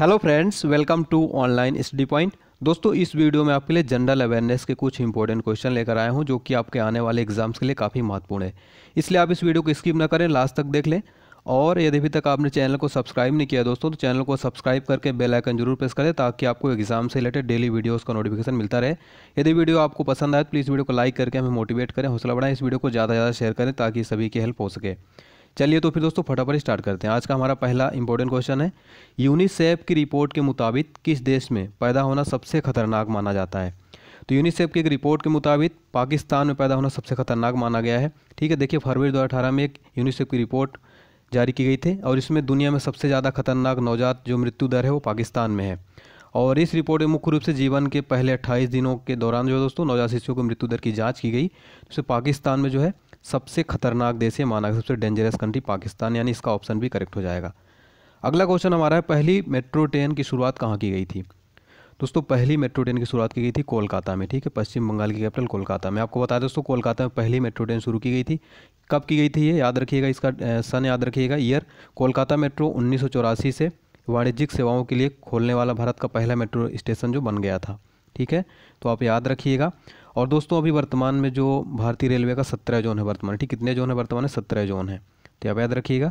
hello friends welcome to online study point दोस्तों इस video में आपके लिए जनरल अवेयरनेस के कुछ इंपॉर्टेंट क्वेश्चन लेकर आया हूं जो कि आपके आने वाले एग्जाम्स के लिए काफ़ी महत्वपूर्ण है इसलिए आप इस वीडियो को स्किप ना करें लास्ट तक देख लें और यदि अभी तक आपने चैनल को सब्सक्राइब नहीं किया दोस्तों तो चैनल को सब्सक्राइब करके बेल आइकन जरूर प्रेस करें ताकि आपको एग्जाम से रिलेटेड डेली वीडियोस का नोटिफिकेशन मिलता रहे यदि वीडियो आपको पसंद आए तो प्लीज़ वीडियो को लाइक करके हमें मोटिवेट करें हौसला बढ़ाएं इस वीडियो को ज़्यादा से ज़्यादा शेयर करें ताकि सभी की हेल्प हो सके चलिए तो फिर दोस्तों फटाफट स्टार्ट करते हैं आज का हमारा पहला इंपॉर्टेंट क्वेश्चन है यूनिसेफ की रिपोर्ट के मुताबिक किस देश में पैदा होना सबसे खतरनाक माना जाता है तो यूनिसेफ की एक रिपोर्ट के मुताबिक पाकिस्तान में पैदा होना सबसे खतरनाक माना गया है ठीक है देखिए फरवरी दो में एक यूनिसेफ की रिपोर्ट जारी की गई थी और इसमें दुनिया में सबसे ज़्यादा खतरनाक नवजात जो मृत्यु दर है वो पाकिस्तान में है और इस रिपोर्ट में मुख्य रूप से जीवन के पहले 28 दिनों के दौरान जो है दोस्तों नवजात शिशुओं की मृत्यु दर की जांच की गई जिससे तो पाकिस्तान में जो है सबसे खतरनाक देश है माना सबसे डेंजरस कंट्री पाकिस्तान यानी इसका ऑप्शन भी करेक्ट हो जाएगा अगला क्वेश्चन हमारा है पहली मेट्रो ट्रेन की शुरुआत कहाँ की गई थी दोस्तों पहली मेट्रो ट्रेन की शुरुआत की गई थी कोलकाता में ठीक है पश्चिम बंगाल की कैपिटल कोलकाता में आपको बताया दोस्तों कोलकाता में पहली मेट्रो ट्रेन शुरू की गई थी कब की गई थी ये याद रखिएगा इसका सन याद रखिएगा ईयर कोलकाता मेट्रो उन्नीस से वाणिज्यिक सेवाओं के लिए खोलने वाला भारत का पहला मेट्रो स्टेशन जो बन गया था ठीक है तो आप याद रखिएगा और दोस्तों अभी वर्तमान में जो भारतीय रेलवे का सत्रह जोन है वर्तमान ठीक कितने जोन है वर्तमान है सत्रह जोन है तो आप याद रखिएगा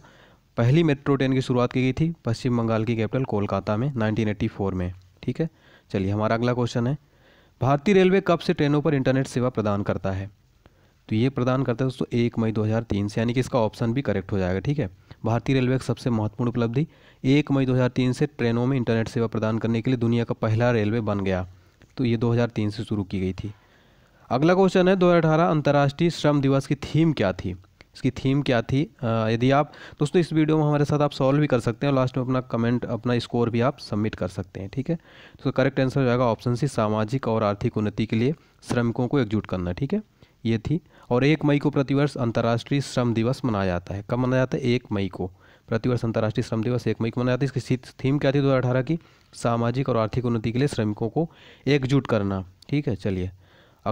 पहली मेट्रो ट्रेन की शुरुआत की गई थी पश्चिम बंगाल की कैपिटल कोलकाता में 1984 में ठीक है चलिए हमारा अगला क्वेश्चन है भारतीय रेलवे कब से ट्रेनों पर इंटरनेट सेवा प्रदान करता है तो ये प्रदान करता है दोस्तों एक मई 2003 से यानी कि इसका ऑप्शन भी करेक्ट हो जाएगा ठीक है भारतीय रेलवे की सबसे महत्वपूर्ण उपलब्धि एक मई 2003 से ट्रेनों में इंटरनेट सेवा प्रदान करने के लिए दुनिया का पहला रेलवे बन गया तो ये 2003 से शुरू की गई थी अगला क्वेश्चन है 2018 अंतर्राष्ट्रीय श्रम दिवस की थीम क्या थी इसकी थीम क्या थी यदि आप दोस्तों इस वीडियो में हमारे साथ आप सॉल्व भी कर सकते हैं और लास्ट में अपना कमेंट अपना स्कोर भी आप सबमिट कर सकते हैं ठीक है तो करेक्ट आंसर हो जाएगा ऑप्शन सी सामाजिक और आर्थिक उन्नति के लिए श्रमिकों को एकजुट करना ठीक है ये थी और एक मई को प्रतिवर्ष अंतर्राष्ट्रीय श्रम दिवस मनाया जाता है कब मनाया जाता है एक मई को प्रतिवर्ष अंतर्राष्ट्रीय श्रम दिवस एक मई को मनाया जाता है इसकी थीम क्या थी दो की सामाजिक और आर्थिक उन्नति के लिए श्रमिकों को एकजुट करना ठीक है चलिए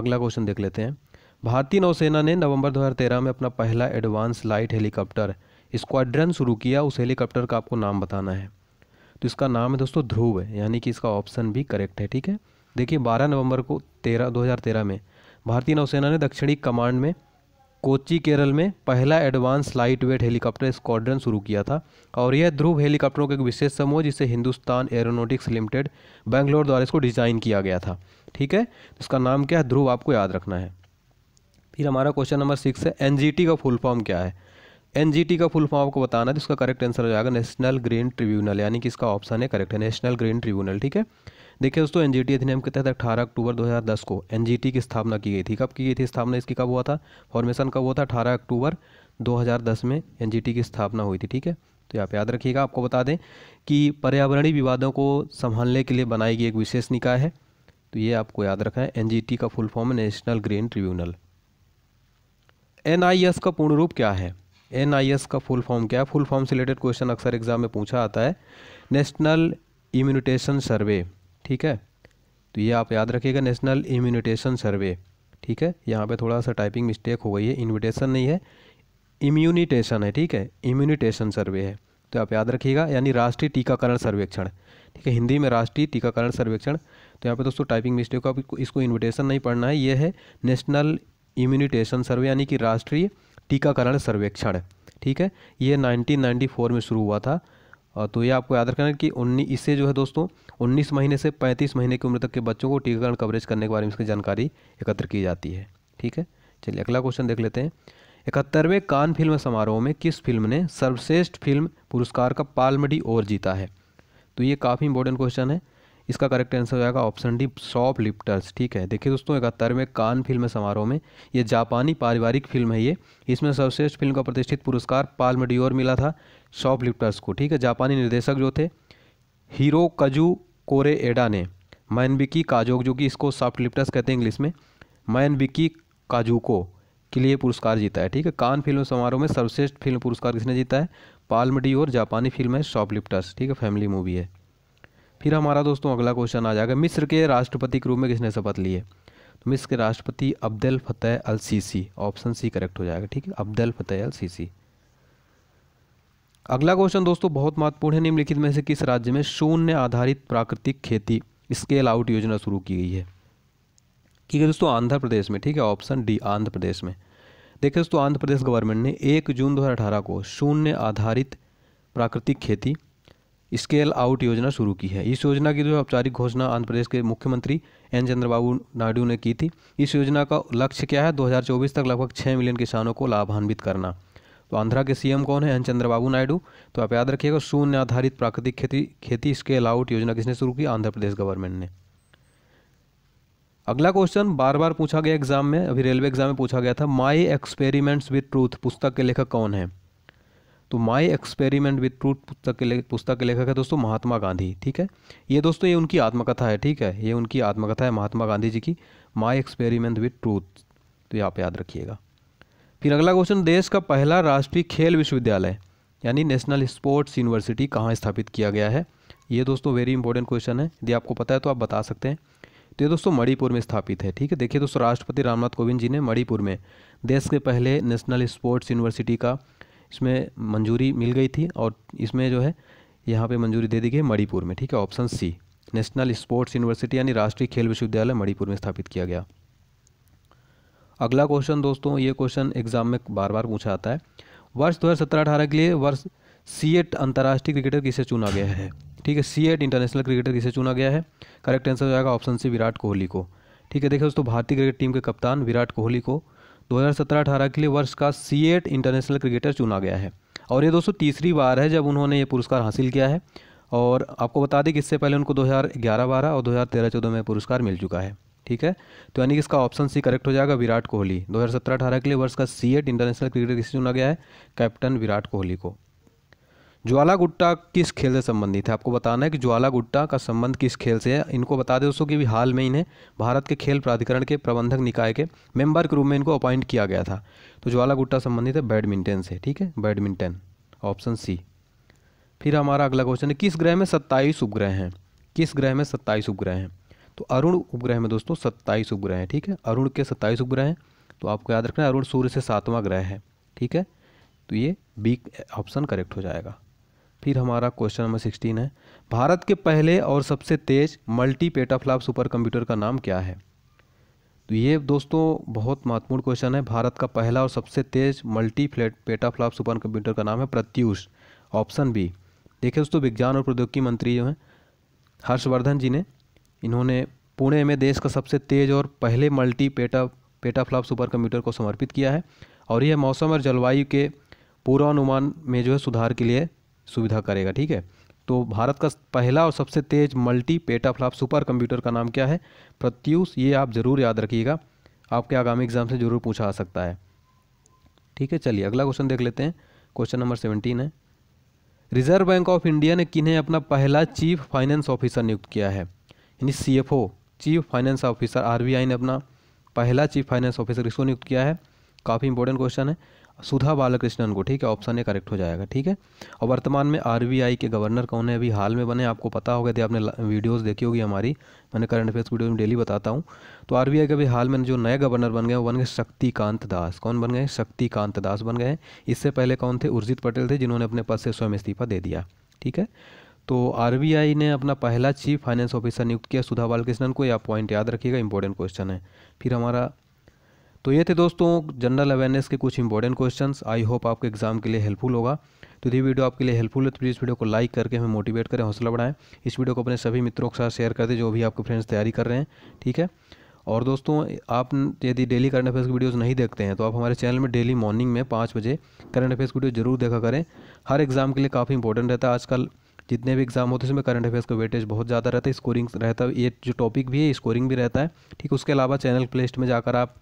अगला क्वेश्चन देख लेते हैं भारतीय नौसेना ने नवंबर 2013 में अपना पहला एडवांस लाइट हेलीकॉप्टर स्क्वाड्रन शुरू किया उस हेलीकॉप्टर का आपको नाम बताना है तो इसका नाम है दोस्तों ध्रुव है यानी कि इसका ऑप्शन भी करेक्ट है ठीक है देखिए 12 नवंबर को 13 2013 में भारतीय नौसेना ने दक्षिणी कमांड में कोची केरल में पहला advance light weight helicopter squadron शुरू किया था और यह ध्रुव हेलीकॉप्टरों का एक विशेष समूह जिसे हिंदुस्तान एरोनोटिक्स लिमिटेड बेंगलोर द्वारा इसको डिज़ाइन किया गया था ठीक है तो इसका नाम क्या है ध्रुव आपको याद रखना है फिर हमारा क्वेश्चन नंबर सिक्स है एन का फुल फॉर्म क्या है एन का फुल फॉर्म आपको बताना है तो इसका करेक्ट आंसर हो जाएगा नेशनल ग्रीन ट्रिब्यूनल यानी कि इसका ऑप्शन है करेक्ट है नेशनल ग्रीन ट्रिब्यूनल ठीक है देखिए दोस्तों एन जी अधिनियम के तहत अठारह अक्टूबर 2010 को एन की स्थापना की गई थी कब की गई थी स्थापना इसकी कब हुआ था फॉर्मेशन कब हुआ था अठारह अक्टूबर दो में एन की स्थापना हुई थी ठीक है तो यहाँ पे याद रखिएगा आपको बता दें कि पर्यावरणीय विवादों को संभालने के लिए बनाई गई एक विशेष निकाय है तो ये आपको याद रखना है एन का फुल फॉर्म है नेशनल ग्रीन ट्रिब्यूनल एन का पूर्ण रूप क्या है एन का फुल फॉर्म क्या है फुल फॉर्म से रिलेटेड क्वेश्चन अक्सर एग्जाम में पूछा आता है नेशनल इम्यूनिटेशन सर्वे ठीक है तो ये आप याद रखिएगा नेशनल इम्यूनिटेशन सर्वे ठीक है यहाँ पे थोड़ा सा टाइपिंग मिस्टेक हो गई है इन्विटेशन नहीं है इम्यूनिटेशन है ठीक है इम्यूनिटेशन सर्वे है तो आप याद रखिएगा यानी राष्ट्रीय टीकाकरण सर्वेक्षण ठीक है हिंदी में राष्ट्रीय टीकाकरण सर्वेक्षण तो यहाँ पे दोस्तों टाइपिंग मिस्टेक को आपको इसको इन्विटेशन नहीं पढ़ना है ये है नेशनल इम्यूनिटेशन सर्वे यानी कि राष्ट्रीय टीकाकरण सर्वेक्षण ठीक है ये 1994 में शुरू हुआ था तो ये आपको याद रखना है कि उन्नीस इससे जो है दोस्तों उन्नीस महीने से पैंतीस महीने की उम्र तक के बच्चों को टीकाकरण कवरेज करने के बारे में इसकी जानकारी एकत्र की जाती है ठीक है चलिए अगला क्वेश्चन देख लेते हैं इकहत्तरवें कान फिल्म समारोह में किस फिल्म ने सर्वश्रेष्ठ फिल्म पुरस्कार का पालमडी और जीता है तो ये काफ़ी इंपॉर्टेंट क्वेश्चन है इसका करेक्ट आंसर हो जाएगा ऑप्शन डी शॉप लिप्टर्स ठीक है देखिए दोस्तों इकहत्तर में कान फिल्म समारोह में ये जापानी पारिवारिक फिल्म है ये इसमें सर्वश्रेष्ठ फिल्म का प्रतिष्ठित पुरस्कार पाल्म मडियोर मिला था शॉप लिप्टर्स को ठीक है जापानी निर्देशक जो थे हीरो कजू कोरे एडा ने मैनबिकी काजोक जो कि इसको सॉफ्ट लिप्टर्स कहते हैं इंग्लिश में मैनबिकी काजूको के लिए पुरस्कार जीता है ठीक है कान फिल्म समारोह में सर्वश्रेष्ठ फिल्म पुरस्कार किसने जीता है पाल्मडी और जापानी फिल्म है लिप्टर्स ठीक है फैमिली मूवी है फिर हमारा दोस्तों अगला क्वेश्चन आ जाएगा मिस्र के राष्ट्रपति के रूप में किसने शपथ ली है तो मिस्र के राष्ट्रपति Abdul Fattah al Sisi option C correct हो जाएगा ठीक है अब्दुल फतेह अल सीसी अगला क्वेश्चन दोस्तों बहुत महत्वपूर्ण है निम्नलिखित में से किस राज्य में शून्य आधारित प्राकृतिक खेती स्केल आउट योजना शुरू की गई है ठीक है दोस्तों आंध्र प्रदेश में ठीक है ऑप्शन डी आंध्र प्रदेश में देखिए दोस्तों आंध्र प्रदेश गवर्नमेंट ने एक जून अठारह को शून्य आधारित प्राकृतिक खेती स्केल आउट योजना शुरू की है इस योजना की जो औपचारिक घोषणा आंध्र प्रदेश के मुख्यमंत्री एन चंद्रबाबू नायडू ने की थी इस योजना का लक्ष्य क्या है 2024 तक लगभग 6 मिलियन किसानों को लाभान्वित करना तो आंध्रा के सीएम कौन है एन चंद्रबाबू नायडू तो आप याद रखिएगा शून्य आधारित प्राकृतिक खेती खेती स्केल आउट योजना किसने शुरू की आंध्र प्रदेश गवर्नमेंट ने अगला क्वेश्चन बार बार पूछा गया एग्जाम में अभी रेलवे एग्जाम में पूछा गया था माई एक्सपेरिमेंट्स विथ ट्रूथ पुस्तक के लेखक कौन है तो माय एक्सपेरिमेंट विद ट्रूथ पुस्तक के पुस्तक के लेखक है दोस्तों महात्मा गांधी ठीक है ये दोस्तों ये उनकी आत्मकथा है ठीक है ये उनकी आत्मकथा है महात्मा गांधी जी की माय एक्सपेरिमेंट विथ ट्रूथ तो यहाँ पे याद रखिएगा फिर अगला क्वेश्चन देश का पहला राष्ट्रीय खेल विश्वविद्यालय यानी नेशनल स्पोर्ट्स यूनिवर्सिटी कहाँ स्थापित किया गया है ये दोस्तों वेरी इंपॉर्टेंट क्वेश्चन है यदि आपको पता है तो आप बता सकते हैं तो ये दोस्तों मणिपुर में स्थापित है ठीक है देखिए दोस्तों राष्ट्रपति रामनाथ कोविंद जी ने मणिपुर में देश के पहले नेशनल स्पोर्ट्स यूनिवर्सिटी का इसमें मंजूरी मिल गई थी और इसमें जो है यहाँ पे मंजूरी दे दी गई मणिपुर में ठीक है option C National Sports University यानी राष्ट्रीय खेल विश्वविद्यालय मणिपुर में स्थापित किया गया अगला क्वेश्चन दोस्तों ये क्वेश्चन एग्जाम में बार बार पूछा आता है वर्ष दो हज़ार के लिए वर्ष सी एट अंतर्राष्ट्रीय क्रिकेटर किसे चुना गया है ठीक है सी एट इंटरनेशनल क्रिकेटर किसे चुना गया है करेक्ट आंसर हो जाएगा ऑप्शन सी विराट कोहली को ठीक है देखिए दोस्तों भारतीय क्रिकेट टीम के कप्तान विराट कोहली को 2017-18 के लिए वर्ष का सी इंटरनेशनल क्रिकेटर चुना गया है और ये दोस्तों तीसरी बार है जब उन्होंने ये पुरस्कार हासिल किया है और आपको बता दें कि इससे पहले उनको 2011-12 और 2013-14 में पुरस्कार मिल चुका है ठीक है तो यानी कि इसका ऑप्शन सी करेक्ट हो जाएगा विराट कोहली 2017-18 के लिए वर्ष का सी इंटरनेशनल क्रिकेटर किसे चुना गया है कैप्टन विराट कोहली को ज्वाला गुट्टा किस खेल से संबंधित है आपको बताना है कि ज्वाला गुट्टा का संबंध किस खेल से है इनको बता दें दोस्तों कि हाल में इन्हें भारत के खेल प्राधिकरण के प्रबंधक निकाय के मेंबर के रूप में इनको अपॉइंट किया गया था तो ज्वाला गुट्टा संबंधित है बैडमिंटन से ठीक है बैडमिंटन ऑप्शन सी फिर हमारा अगला क्वेश्चन है किस ग्रह में सत्ताईस उपग्रह हैं किस ग्रह में सत्ताईस उपग्रह हैं तो अरुण उपग्रह में दोस्तों सत्ताईस उपग्रह हैं ठीक है अरुण के सत्ताईस उपग्रह हैं तो आपको याद रखना अरुण सूर्य से सातवां ग्रह है ठीक है तो ये बी ऑप्शन करेक्ट हो जाएगा फिर हमारा क्वेश्चन नंबर सिक्सटीन है भारत के पहले और सबसे तेज मल्टी पेटाफ्लाप सुपर कंप्यूटर का नाम क्या है तो ये दोस्तों बहुत महत्वपूर्ण क्वेश्चन है भारत का पहला और सबसे तेज मल्टी फ्लेट पेटाफ्लाप सुपर कंप्यूटर का नाम है प्रत्यूष ऑप्शन बी देखिए दोस्तों विज्ञान और प्रौद्योगिकी मंत्री जो हैं हर्षवर्धन जी ने इन्होंने पुणे में देश का सबसे तेज और पहले multi peta petaflop super computer को समर्पित किया है और यह मौसम और जलवायु के पूर्वानुमान में जो है सुधार के लिए सुविधा करेगा ठीक है तो भारत का पहला और सबसे तेज मल्टी पेटाफ्लॉप सुपर कंप्यूटर का नाम क्या है प्रत्यूष ये आप ज़रूर याद रखिएगा आपके आगामी एग्जाम से ज़रूर पूछा आ सकता है ठीक है चलिए अगला क्वेश्चन देख लेते हैं क्वेश्चन नंबर सेवेंटीन है रिजर्व बैंक ऑफ इंडिया ने किन्हें अपना पहला चीफ फाइनेंस ऑफिसर नियुक्त किया है यानी C chief finance officer R ने अपना पहला चीफ फाइनेंस ऑफिसर किसको नियुक्त किया है काफ़ी इंपॉर्टेंट क्वेश्चन है सुधा बालकृष्णन को ठीक है ऑप्शन ए करेक्ट हो जाएगा ठीक है और वर्तमान में आरबीआई के गवर्नर कौन है अभी हाल में बने आपको पता होगा यदि आपने वीडियोस देखी होगी हमारी मैंने करंट अफेयर्स वीडियो में डेली बताता हूँ तो आर के अभी हाल में जो नए गवर्नर बन गए वो बन गए शक्तिकांत दास कौन बन गए शक्तिकांत दास बन गए इससे पहले कौन थे उर्जित पटेल थे जिन्होंने अपने पद से स्वयं इस्तीफा दे दिया ठीक है तो आर ने अपना पहला चीफ फाइनेंस ऑफिसर नियुक्त किया सुधा बालकृष्णन को यह पॉइंट याद रखिएगा इंपॉर्टेंट क्वेश्चन है फिर हमारा तो ये थे दोस्तों जनरल अवेयरनेस के कुछ इंपॉर्टेंट क्वेश्चन आई होप आपके एग्जाम के लिए हेल्पफुल होगा तो ये वीडियो आपके लिए हेल्पफुल है तो प्लीज़ वीडियो को लाइक करके हमें मोटिवेट करें हौसला बढ़ाएं इस वीडियो को अपने सभी मित्रों के साथ शेयर कर दें जो भी आपके फ्रेंड्स तैयारी कर रहे हैं ठीक है और दोस्तों आप यदि डेली करंट अफेयर्स की वीडियोस नहीं देखते हैं तो आप हमारे चैनल में डेली मॉर्निंग में पाँच बजे करंट अफेयर्स की वीडियो जरूर देखा करें हर एग्ज़ाम के लिए काफ़ी इंपॉर्टेंट रहता है आजकल जितने भी एग्जाम होते हैं उसमें करंट अफेयर्स का वेटेज बहुत ज़्यादा रहता है स्कोरिंग रहता है ये जो टॉपिक भी है स्कोरिंग भी रहता है ठीक उसके अलावा चैनल प्लेस्ट में जाकर आप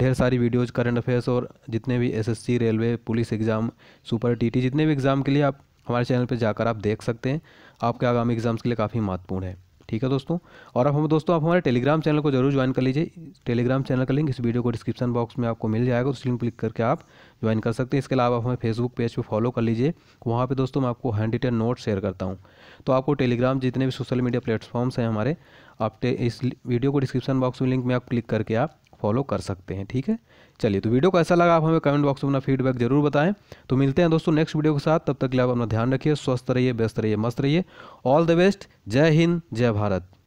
ढेर सारी वीडियोज़ करंट अफेयर्स और जितने भी C railway police exam super T जितने भी एग्ज़ाम के लिए आप हमारे चैनल पर जाकर आप देख सकते हैं आपके आगामी एग्ज़ाम्स के लिए काफ़ी महत्वपूर्ण है ठीक है दोस्तों और अब हम दोस्तों आप हमारे टेलीग्राम चैनल को जरूर ज्वाइन कर लीजिए टेलीग्राम चैनल का लिंक इस वीडियो को डिस्क्रिप्शन बॉक्स में आपको मिल जाएगा उस लिंक क्लिक करके आप ज्वाइन कर सकते हैं इसके अलावा आप हमें फेसबुक पेज पर फॉलो कर लीजिए वहाँ पर दोस्तों मैं आपको हैंड रिटेन नोट शेयर करता हूँ तो आपको टेलीग्राम जितने भी सोशल मीडिया प्लेटफॉर्म्स हैं हमारे आप इस वीडियो को डिस्क्रिप्शन बॉक्स में लिंक में आप क्लिक करके आप फॉलो कर सकते हैं ठीक है चलिए तो वीडियो कैसा लगा आप हमें कमेंट बॉक्स में अपना फीडबैक जरूर बताएं तो मिलते हैं दोस्तों नेक्स्ट वीडियो के साथ तब तक के लिए आप अपना ध्यान रखिए स्वस्थ रहिए व्यस्त रहिए मस्त रहिए ऑल द बेस्ट जय हिंद जय भारत